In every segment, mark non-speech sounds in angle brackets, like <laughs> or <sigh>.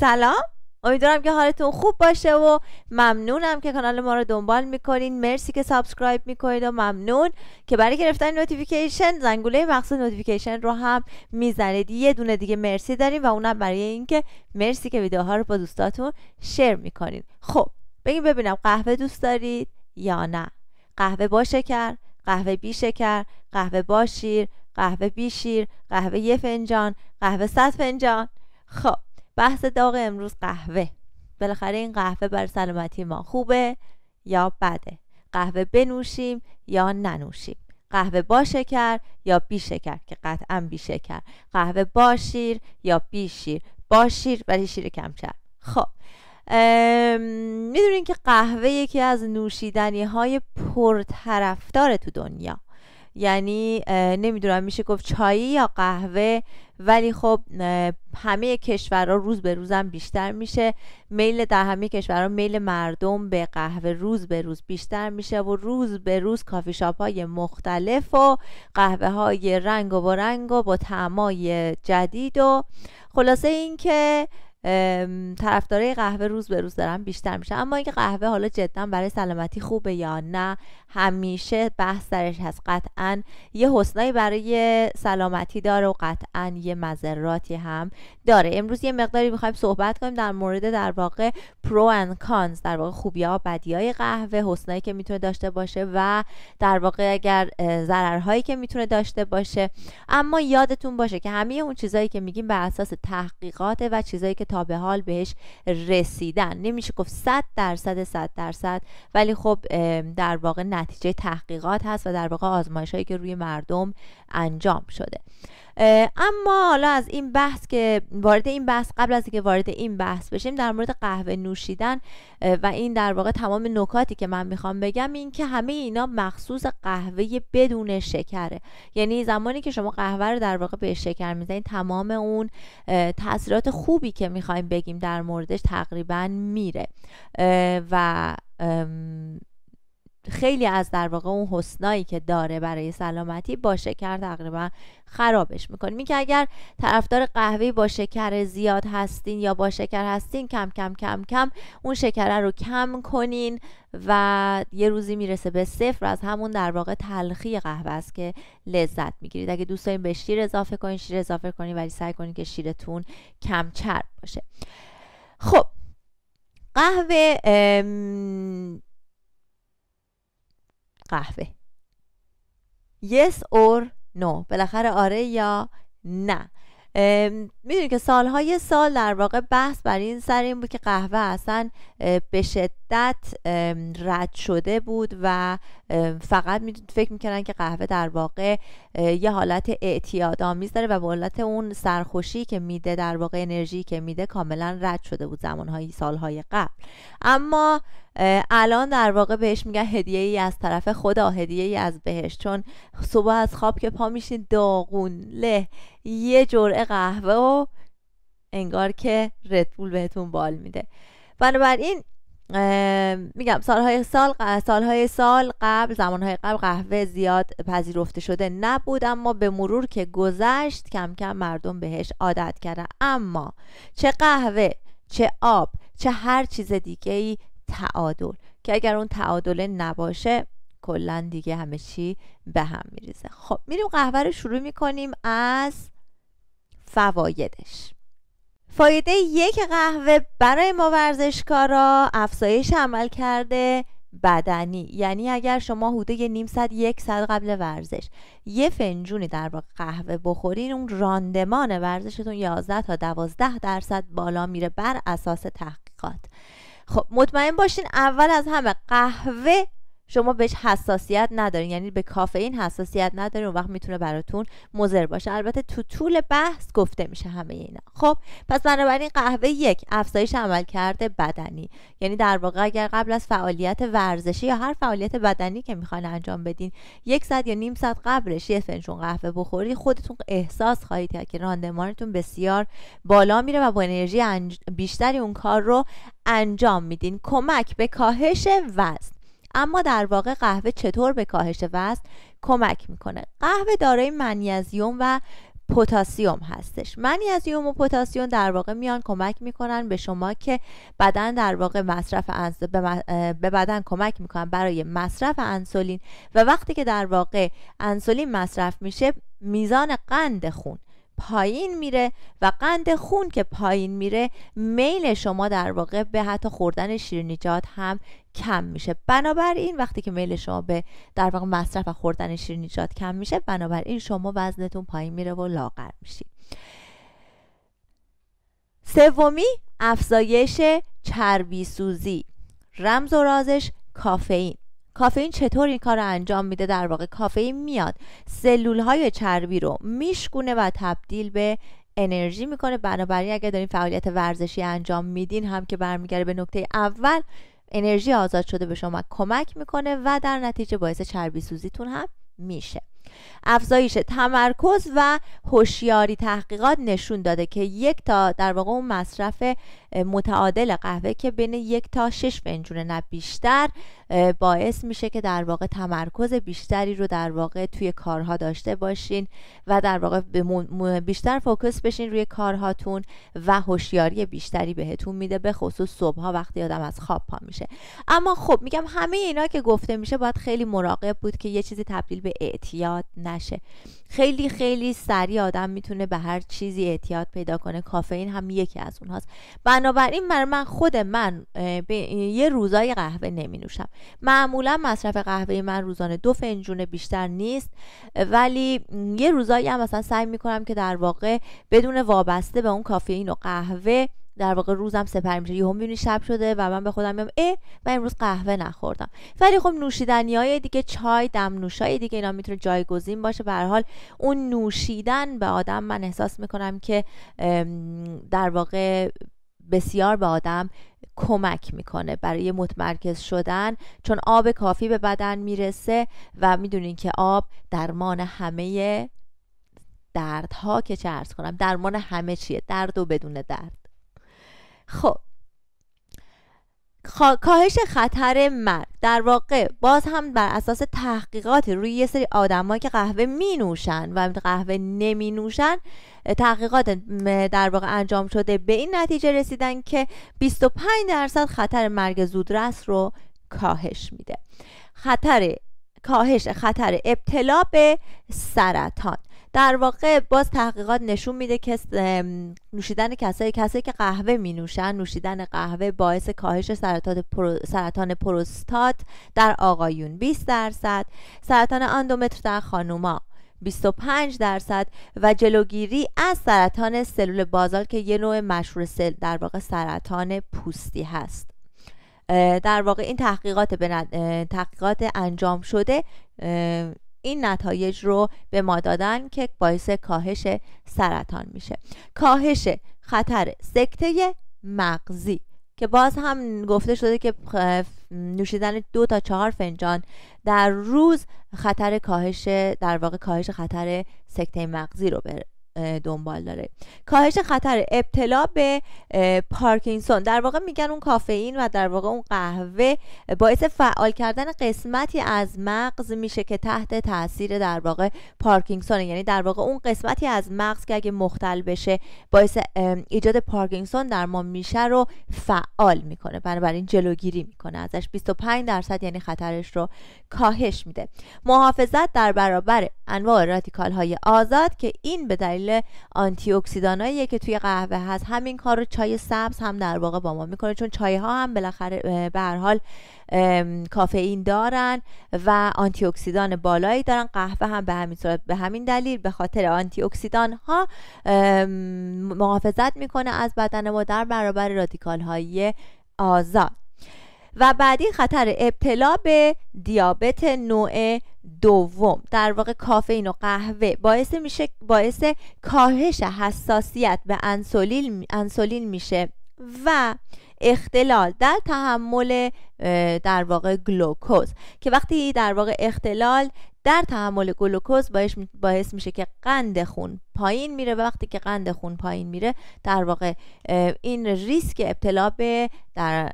سلام امیدوارم که حالتون خوب باشه و ممنونم که کانال ما رو دنبال میکنین مرسی که سابسکرایب میکنید و ممنون که برای گرفتن نوتیفیکیشن زنگوله مخصوص نوتیفیکیشن رو هم میزنید یه دونه دیگه مرسی داریم و اونم برای اینکه مرسی که ویدیوها رو با دوستاتون شیر میکنین خب بگیم ببینم قهوه دوست دارید یا نه قهوه با شکر قهوه بی شکر قهوه با شیر قهوه بی شیر قهوه یه فنجان قهوه صد فنجان خب بحث داغ امروز قهوه بالاخره این قهوه بر سلامتی ما خوبه یا بده قهوه بنوشیم یا ننوشیم قهوه با شکر یا بی شکر که قطعا بی شکر قهوه با شیر یا بی شیر با شیر ولی شیر کمتر خب میدونین که قهوه یکی از نوشیدنی های پرطرفدار تو دنیا یعنی نمیدونم میشه گفت چای یا قهوه ولی خب همه کشورها روز به روزم بیشتر میشه میل در همه کشورها میل مردم به قهوه روز به روز بیشتر میشه و روز به روز کافی شاپ های مختلف و قهوه های رنگ و با رنگ و با تعمای جدید و خلاصه اینکه طرفدارای قهوه روز به روز دارم بیشتر میشه اما اینکه قهوه حالا جدا برای سلامتی خوبه یا نه همیشه بحث درش هست قطعا یه حسنایی برای سلامتی داره و قطعا یه مذراتی هم داره امروز یه مقداری میخوایم صحبت کنیم در مورد در واقع پرو اند کانز در واقع خوبی ها بدی های قهوه حسنایی که میتونه داشته باشه و در واقع اگر ضررهایی که میتونه داشته باشه اما یادتون باشه که همه اون چیزایی که میگیم بر اساس تحقیقات و چیزایی که تا به حال بهش رسیدن نمیشه گفت 100 درصد 100 درصد ولی خب در واقع نتیجه تحقیقات هست و در واقع آزمایش هایی که روی مردم انجام شده اما حالا از این بحث که وارد این بحث قبل از اینکه وارد این بحث بشیم در مورد قهوه نوشیدن و این در واقع تمام نکاتی که من میخوام بگم این که همه اینا مخصوص قهوه بدون شکره یعنی زمانی که شما قهوه رو در واقع به شکر میزنید تمام اون تاثیرات خوبی که میخوایم بگیم در موردش تقریبا میره و خیلی از در واقع اون حسنایی که داره برای سلامتی با شکر تقریبا خرابش میکنه می که اگر طرفدار قهوه با شکر زیاد هستین یا با شکر هستین کم کم کم کم اون شکره رو کم کنین و یه روزی میرسه به صفر از همون در واقع تلخی قهوه است که لذت میگیرید اگه دوست دارین به شیر اضافه کنین شیر اضافه کنین ولی سعی کنین که شیرتون کم چرب باشه خب قهوه قهوه yes or no بالاخره آره یا نه میدونی که سالهای سال در واقع بحث بر این سر این بود که قهوه اصلا به شدت رد شده بود و فقط فکر میکنن که قهوه در واقع یه حالت آمیز داره و به حالت اون سرخوشی که میده در واقع انرژی که میده کاملا رد شده بود زمانهایی سالهای قبل اما الان در واقع بهش میگن هدیه ای از طرف خدا هدیه ای از بهش چون صبح از خواب که پا میشین داغون له یه جرعه قهوه و انگار که ردبول بهتون بال میده بنابراین میگم سالهای سال سالهای سال قبل زمانهای قبل قهوه زیاد پذیرفته شده نبود اما به مرور که گذشت کم کم مردم بهش عادت کردن اما چه قهوه چه آب چه هر چیز دیگه ای تعادل که اگر اون تعادله نباشه کلا دیگه همه چی به هم میریزه خب میریم قهوه رو شروع میکنیم از فوایدش فایده یک قهوه برای ما ورزشکارا افزایش عمل کرده بدنی یعنی اگر شما حدود یه نیم ساعت یک ساعت قبل ورزش یه فنجونی در واقع قهوه بخورین اون راندمان ورزشتون 11 تا 12 درصد بالا میره بر اساس تحقیقات خب مطمئن باشین اول از همه قهوه شما بهش حساسیت ندارین یعنی به کافئین حساسیت ندارین اون وقت میتونه براتون مضر باشه البته تو طول بحث گفته میشه همه اینا خب پس بنابراین قهوه یک افزایش عمل کرده بدنی یعنی در واقع اگر قبل از فعالیت ورزشی یا هر فعالیت بدنی که میخواین انجام بدین یک ساعت یا نیم ساعت قبلش یه فنجون قهوه بخوری خودتون احساس خواهید کرد که راندمانتون بسیار بالا میره و با انرژی بیشتری اون کار رو انجام میدین کمک به کاهش وزن اما در واقع قهوه چطور به کاهش وزن کمک میکنه قهوه دارای منیزیم و پوتاسیوم هستش منیزیم و پوتاسیوم در واقع میان کمک میکنن به شما که بدن در واقع مصرف به بدن کمک میکنن برای مصرف انسولین و وقتی که در واقع انسولین مصرف میشه میزان قند خون پایین میره و قند خون که پایین میره میل شما در واقع به حتی خوردن شیرینیجات هم کم میشه بنابراین وقتی که میل شما به در واقع مصرف و خوردن شیرینیجات کم میشه بنابراین شما وزنتون پایین میره و لاغر میشید سومی افزایش چربی سوزی رمز و رازش کافئین کافئین چطور این کار رو انجام میده در واقع کافئین میاد سلول های چربی رو میشکونه و تبدیل به انرژی میکنه بنابراین اگر دارین فعالیت ورزشی انجام میدین هم که برمیگرده به نکته اول انرژی آزاد شده به شما کمک میکنه و در نتیجه باعث چربی سوزیتون هم میشه افزایش تمرکز و هوشیاری تحقیقات نشون داده که یک تا در واقع اون مصرف متعادل قهوه که بین یک تا شش فنجون نه بیشتر باعث میشه که در واقع تمرکز بیشتری رو در واقع توی کارها داشته باشین و در واقع بیشتر فوکس بشین روی کارهاتون و هوشیاری بیشتری بهتون میده به خصوص ها وقتی آدم از خواب پا میشه اما خب میگم همه اینا که گفته میشه باید خیلی مراقب بود که یه چیزی تبدیل به اعتیاد نشه خیلی خیلی سریع آدم میتونه به هر چیزی اعتیاد پیدا کنه کافئین هم یکی از اونهاست بنابراین من, من خود من یه روزای قهوه نمی نوشم معمولا مصرف قهوه من روزانه دو فنجون بیشتر نیست ولی یه روزایی هم مثلا سعی میکنم که در واقع بدون وابسته به اون کافئین و قهوه در واقع روزم سپری میشه یهو میبینی شب شده و من به خودم میام اه من امروز قهوه نخوردم ولی خب نوشیدنی های دیگه چای دم های دیگه اینا میتونه جایگزین باشه به حال اون نوشیدن به آدم من احساس میکنم که در واقع بسیار به آدم کمک میکنه برای متمرکز شدن چون آب کافی به بدن میرسه و میدونین که آب درمان همه دردها که چه ارز کنم درمان همه چیه درد و بدون درد خب کاهش خطر مرگ در واقع باز هم بر اساس تحقیقات روی یه سری آدمایی که قهوه می نوشن و قهوه نمی نوشن تحقیقات در واقع انجام شده به این نتیجه رسیدن که 25 درصد خطر مرگ زودرس رو کاهش میده خطر کاهش خطر ابتلا به سرطان در واقع باز تحقیقات نشون میده که نوشیدن کسایی کسایی که قهوه می نوشن نوشیدن قهوه باعث کاهش سرطان, سرطان پروستات در آقایون 20 درصد سرطان اندومتر در خانوما 25 درصد و جلوگیری از سرطان سلول بازال که یه نوع مشهور سل در واقع سرطان پوستی هست در واقع این تحقیقات, تحقیقات انجام شده این نتایج رو به ما دادن که باعث کاهش سرطان میشه کاهش خطر سکته مغزی که باز هم گفته شده که نوشیدن دو تا چهار فنجان در روز خطر کاهش در واقع کاهش خطر سکته مغزی رو دنبال داره کاهش خطر ابتلا به پارکینسون در واقع میگن اون کافئین و در واقع اون قهوه باعث فعال کردن قسمتی از مغز میشه که تحت تاثیر در واقع پارکینسون یعنی در واقع اون قسمتی از مغز که اگه مختل بشه باعث ایجاد پارکینسون در ما میشه رو فعال میکنه بنابراین جلوگیری میکنه ازش 25 درصد یعنی خطرش رو کاهش میده محافظت در برابر انواع رادیکال های آزاد که این به دلیل شامل آنتی اکسیدانایی که توی قهوه هست همین کار رو چای سبز هم در واقع با ما میکنه چون چای ها هم بالاخره به هر حال کافئین دارن و آنتی اکسیدان بالایی دارن قهوه هم به همین صورت به همین دلیل به خاطر آنتی اکسیدان ها محافظت میکنه از بدن ما در برابر رادیکال های آزاد و بعدی خطر ابتلا به دیابت نوع دوم در واقع کافئین و قهوه باعث میشه باعث کاهش حساسیت به انسولین, انسولین میشه و اختلال در تحمل در واقع گلوکوز که وقتی در واقع اختلال در تحمل گلوکوز باعث میشه که قند خون پایین میره و وقتی که قند خون پایین میره در واقع این ریسک ابتلا به در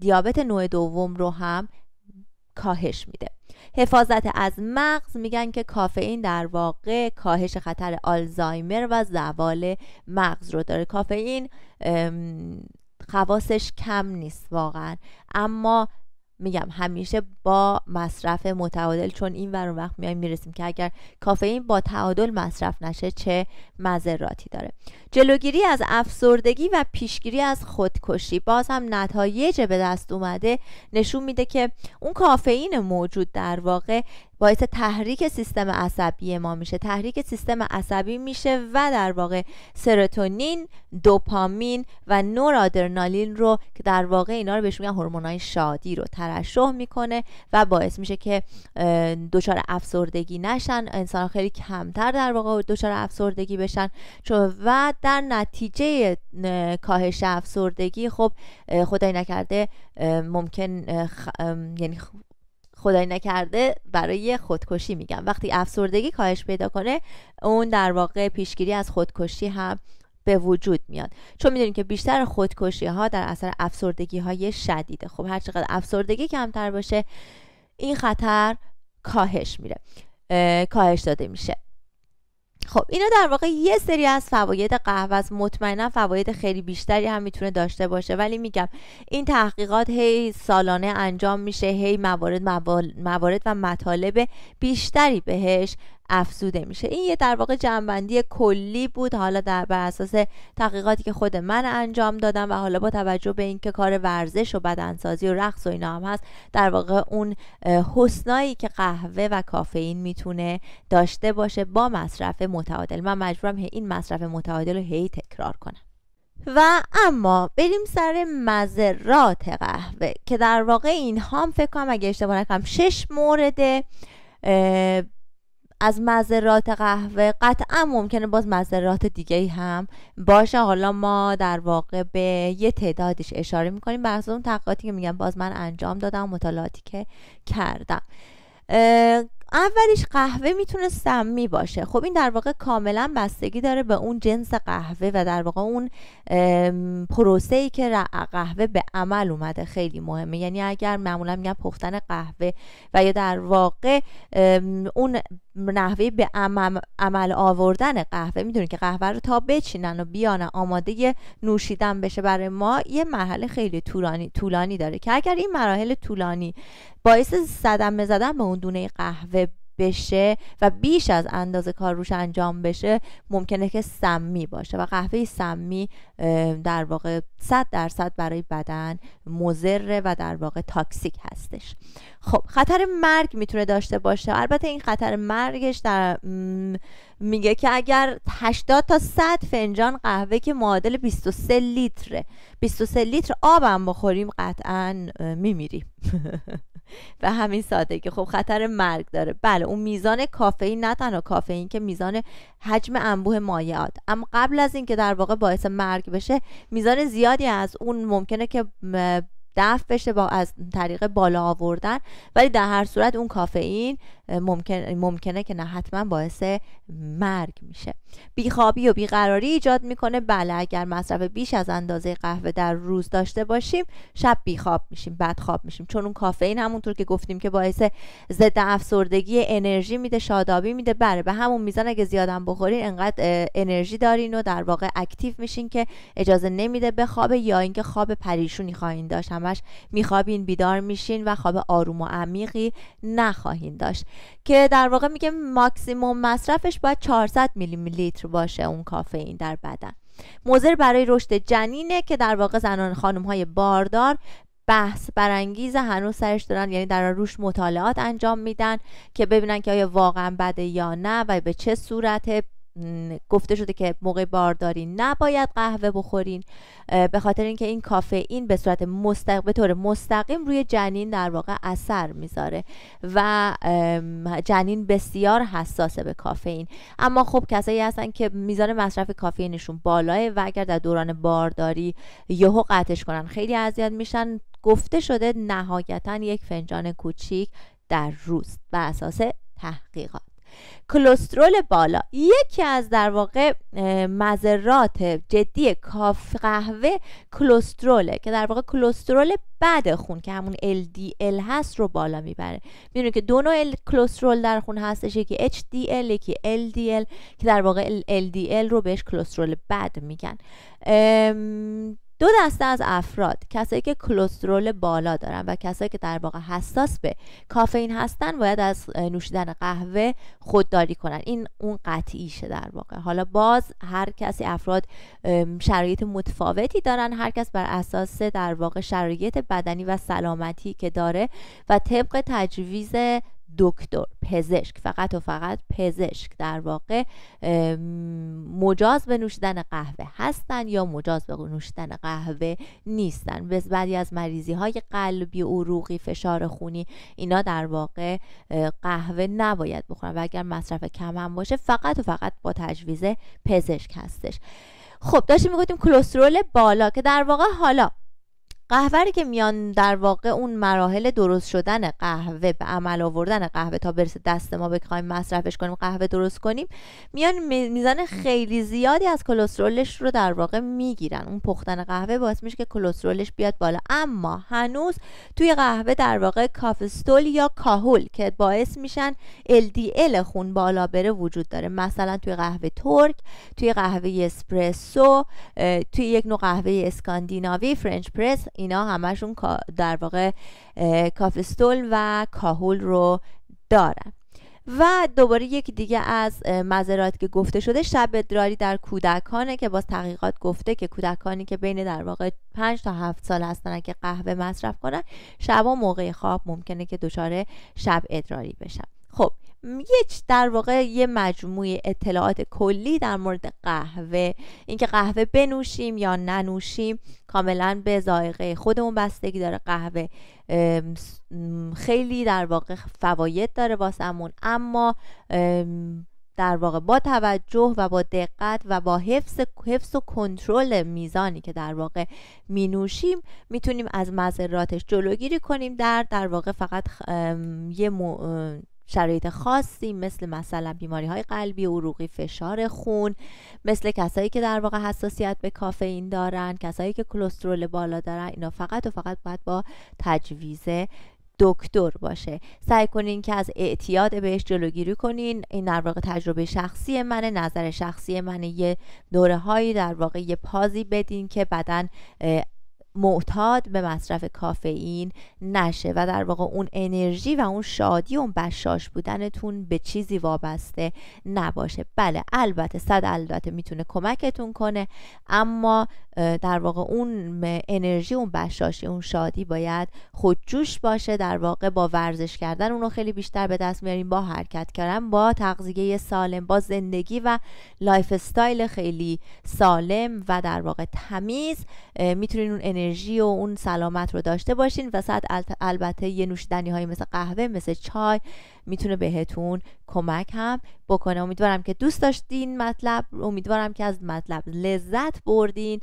دیابت نوع دوم رو هم کاهش میده حفاظت از مغز میگن که کافئین در واقع کاهش خطر آلزایمر و زوال مغز رو داره کافئین خواصش کم نیست واقعا اما میگم همیشه با مصرف متعادل چون این ور وقت میایم میرسیم که اگر کافئین با تعادل مصرف نشه چه مذراتی داره جلوگیری از افسردگی و پیشگیری از خودکشی باز هم نتایج به دست اومده نشون میده که اون کافئین موجود در واقع باعث تحریک سیستم عصبی ما میشه تحریک سیستم عصبی میشه و در واقع سروتونین دوپامین و نورادرنالین رو که در واقع اینا رو بهش میگن هورمونای شادی رو ترشح میکنه و باعث میشه که دچار افسردگی نشن انسان خیلی کمتر در واقع دچار افسردگی بشن و در نتیجه کاهش افسردگی خب خدای نکرده ممکن یعنی خدای نکرده برای خودکشی میگم وقتی افسردگی کاهش پیدا کنه اون در واقع پیشگیری از خودکشی هم به وجود میاد چون میدونیم که بیشتر خودکشی ها در اثر افسردگی های شدیده خب هر چقدر افسردگی کمتر باشه این خطر کاهش میره کاهش داده میشه خب اینا در واقع یه سری از فواید قهوه است مطمئنا فواید خیلی بیشتری هم میتونه داشته باشه ولی میگم این تحقیقات هی سالانه انجام میشه هی موارد موارد و مطالب بیشتری بهش افزوده میشه این یه در واقع جنبندی کلی بود حالا در بر اساس تحقیقاتی که خود من انجام دادم و حالا با توجه به اینکه کار ورزش و بدنسازی و رقص و اینا هم هست در واقع اون حسنایی که قهوه و کافئین میتونه داشته باشه با مصرف متعادل من مجبورم این مصرف متعادل رو هی تکرار کنم و اما بریم سر مذرات قهوه که در واقع این هم فکر کنم اگه اشتباه نکنم شش مورد از مذرات قهوه قطعا ممکنه باز مذرات دیگه هم باشه حالا ما در واقع به یه تعدادش اشاره میکنیم بر اون تحقیقاتی که میگم باز من انجام دادم مطالعاتی که کردم اولیش قهوه میتونه سمی باشه خب این در واقع کاملا بستگی داره به اون جنس قهوه و در واقع اون پروسه ای که قهوه به عمل اومده خیلی مهمه یعنی اگر معمولا میگن پختن قهوه و یا در واقع اون نحوه به عمل آوردن قهوه میدونید که قهوه رو تا بچینن و بیان آماده نوشیدن بشه برای ما یه مرحله خیلی طولانی طولانی داره که اگر این مراحل طولانی باعث صدمه زدن به اون دونه قهوه بشه و بیش از اندازه کار روش انجام بشه ممکنه که سمی باشه و قهوه سمی در واقع 100 درصد برای بدن مضر و در واقع تاکسیک هستش خب خطر مرگ میتونه داشته باشه البته این خطر مرگش در میگه که اگر 80 تا 100 فنجان قهوه که معادل 23 لیتره 23 لیتر آب هم بخوریم قطعا میمیریم <laughs> به همین سادگی خب خطر مرگ داره بله اون میزان کافئین نه تنها کافئین که میزان حجم انبوه مایعات اما قبل از اینکه در واقع باعث مرگ بشه میزان زیادی از اون ممکنه که دفع بشه با از طریق بالا آوردن ولی در هر صورت اون کافئین ممکن ممکنه که نه حتما باعث مرگ میشه بیخوابی و بیقراری ایجاد میکنه بله اگر مصرف بیش از اندازه قهوه در روز داشته باشیم شب بیخواب میشیم خواب میشیم چون اون کافئین همونطور که گفتیم که باعث ضد افسردگی انرژی میده شادابی میده بره به همون میزان اگه زیادم بخورین انقدر انرژی دارین و در واقع اکتیو میشین که اجازه نمیده بخوابه یا اینکه خواب پریشونی خواهید داشت همش میخوابین بیدار میشین و خواب آروم و عمیقی نخواهین داشت که در واقع میگه ماکسیموم مصرفش باید 400 میلی لیتر باشه اون کافئین در بدن مضر برای رشد جنینه که در واقع زنان خانم های باردار بحث برانگیز هنوز سرش دارن یعنی در روش مطالعات انجام میدن که ببینن که آیا واقعا بده یا نه و به چه صورته گفته شده که موقع بارداری نباید قهوه بخورین به خاطر اینکه این کافئین به صورت به طور مستقیم روی جنین در واقع اثر میذاره و جنین بسیار حساسه به کافئین اما خب کسایی هستن که میزان مصرف کافئینشون بالاه و اگر در دوران بارداری یهو قطعش کنن خیلی اذیت میشن گفته شده نهایتا یک فنجان کوچیک در روز بر اساس تحقیقات کلسترول بالا یکی از در واقع مذرات جدی کاف قهوه کلستروله که در واقع کلسترول بد خون که همون LDL هست رو بالا میبره میدونید که دو نوع کلسترول در خون هستش یکی HDL یکی LDL که در واقع LDL رو بهش کلسترول بد میگن دو دسته از افراد کسایی که کلسترول بالا دارن و کسایی که در واقع حساس به کافئین هستن باید از نوشیدن قهوه خودداری کنن این اون قطعیشه در واقع حالا باز هر کسی افراد شرایط متفاوتی دارن هر کس بر اساس در واقع شرایط بدنی و سلامتی که داره و طبق تجویز دکتر پزشک فقط و فقط پزشک در واقع مجاز به نوشیدن قهوه هستن یا مجاز به نوشیدن قهوه نیستن بعدی از مریضی های قلبی عروقی فشار خونی اینا در واقع قهوه نباید بخورن و اگر مصرف کم هم باشه فقط و فقط با تجویز پزشک هستش خب داشتیم میگفتیم کلسترول بالا که در واقع حالا قهوه که میان در واقع اون مراحل درست شدن قهوه به عمل آوردن قهوه تا برسه دست ما بخوایم مصرفش کنیم قهوه درست کنیم میان میزان خیلی زیادی از کلسترولش رو در واقع میگیرن اون پختن قهوه باعث میشه که کلسترولش بیاد بالا اما هنوز توی قهوه در واقع کافستول یا کاهول که باعث میشن LDL خون بالا بره وجود داره مثلا توی قهوه ترک توی قهوه اسپرسو توی یک نوع قهوه اسکاندیناوی فرنچ پرس اینا همشون در واقع کافستول و کاهول رو دارن و دوباره یکی دیگه از مزرات که گفته شده شب ادراری در کودکانه که باز تحقیقات گفته که کودکانی که بین در واقع 5 تا هفت سال هستن که قهوه مصرف کنن و موقع خواب ممکنه که دچار شب ادراری بشن خب یک در واقع یه مجموعه اطلاعات کلی در مورد قهوه اینکه قهوه بنوشیم یا ننوشیم کاملا به ذائقه خودمون بستگی داره قهوه خیلی در واقع فواید داره واسمون اما در واقع با توجه و با دقت و با حفظ حفظ و کنترل میزانی که در واقع می نوشیم میتونیم از مذراتش جلوگیری کنیم در در واقع فقط یه شرایط خاصی مثل مثلا بیماری های قلبی عروقی فشار خون مثل کسایی که در واقع حساسیت به کافئین دارن کسایی که کلسترول بالا دارن اینا فقط و فقط باید با تجویز دکتر باشه سعی کنین که از اعتیاد بهش جلوگیری کنین این در واقع تجربه شخصی منه نظر شخصی منه یه دوره هایی در واقع یه پازی بدین که بدن معتاد به مصرف کافئین نشه و در واقع اون انرژی و اون شادی و اون بشاش بودنتون به چیزی وابسته نباشه بله البته صد البته میتونه کمکتون کنه اما در واقع اون انرژی اون بشاشی اون شادی باید خودجوش باشه در واقع با ورزش کردن اونو خیلی بیشتر به دست میاریم با حرکت کردن با تغذیه سالم با زندگی و لایف استایل خیلی سالم و در واقع تمیز میتونین اون انرژی و اون سلامت رو داشته باشین و البته یه نوشیدنی های مثل قهوه مثل چای میتونه بهتون کمک هم بکنه امیدوارم که دوست داشتین مطلب امیدوارم که از مطلب لذت بردین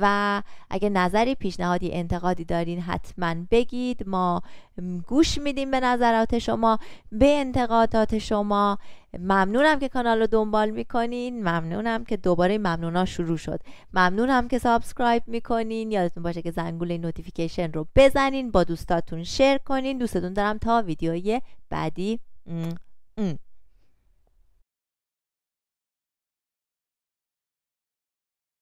و اگه نظری پیشنهادی انتقادی دارین حتما بگید ما گوش میدیم به نظرات شما به انتقادات شما ممنونم که کانال رو دنبال میکنین ممنونم که دوباره ها شروع شد ممنونم که سابسکرایب میکنین یادتون باشه که زنگوله نوتیفیکیشن رو بزنین با دوستاتون شیر کنین دوستتون دارم تا ویدیوی بعدی